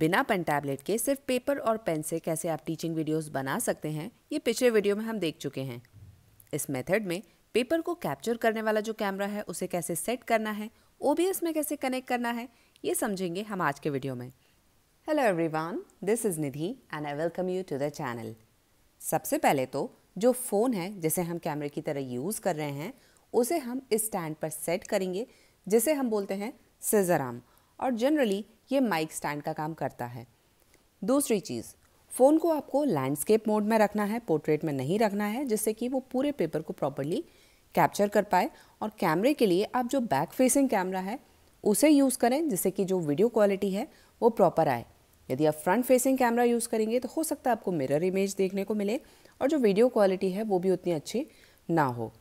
बिना pen tablet के सिर्फ पेपर और पेन से कैसे आप टीचिंग वीडियोस बना सकते हैं ये पिछले वीडियो में हम देख चुके हैं इस मेथड में पेपर को कैप्चर करने वाला जो कैमरा है उसे कैसे सेट करना है ओ में कैसे कनेक्ट करना है ये समझेंगे हम आज के वीडियो में hello everyone this is Nidhi and I welcome you to the channel सबसे पहले तो जो फ़ोन है जिसे हम कैमरे की तरह यूज़ कर रहे हैं उसे हम इस स्टैंड पर सेट करेंगे जिसे हम बोलते हैं सेजराम और जनरली ये माइक स्टैंड का काम करता है दूसरी चीज़ फ़ोन को आपको लैंडस्केप मोड में रखना है पोर्ट्रेट में नहीं रखना है जिससे कि वो पूरे पेपर को प्रॉपरली कैप्चर कर पाए और कैमरे के लिए आप जो बैक फेसिंग कैमरा है उसे यूज़ करें जिससे कि जो वीडियो क्वालिटी है वो प्रॉपर आए यदि आप फ्रंट फेसिंग कैमरा यूज़ करेंगे तो हो सकता है आपको मिरर इमेज देखने को मिले और जो वीडियो क्वालिटी है वो भी उतनी अच्छी ना हो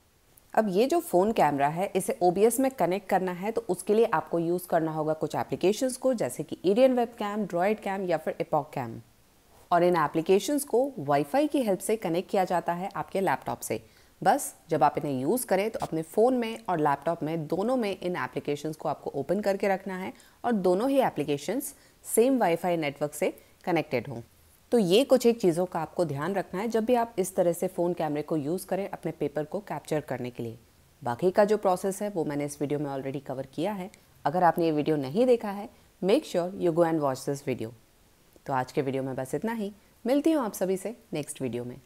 अब ये जो फ़ोन कैमरा है इसे ओ में कनेक्ट करना है तो उसके लिए आपको यूज़ करना होगा कुछ एप्लीकेशंस को जैसे कि एडियन वेब कैम ड्रॉइड कैम या फिर एपॉक कैम और इन एप्लीकेशंस को वाईफाई की हेल्प से कनेक्ट किया जाता है आपके लैपटॉप से बस जब आप इन्हें यूज़ करें तो अपने फ़ोन में और लैपटॉप में दोनों में इन एप्लीकेशंस को आपको ओपन करके रखना है और दोनों ही एप्लीकेशंस सेम वाईफाई नेटवर्क से कनेक्टेड हों तो ये कुछ एक चीज़ों का आपको ध्यान रखना है जब भी आप इस तरह से फ़ोन कैमरे को यूज़ करें अपने पेपर को कैप्चर करने के लिए बाकी का जो प्रोसेस है वो मैंने इस वीडियो में ऑलरेडी कवर किया है अगर आपने ये वीडियो नहीं देखा है make sure you go and watch this video तो आज के वीडियो में बस इतना ही मिलती हूँ आप सभी से नेक्स्ट वीडियो में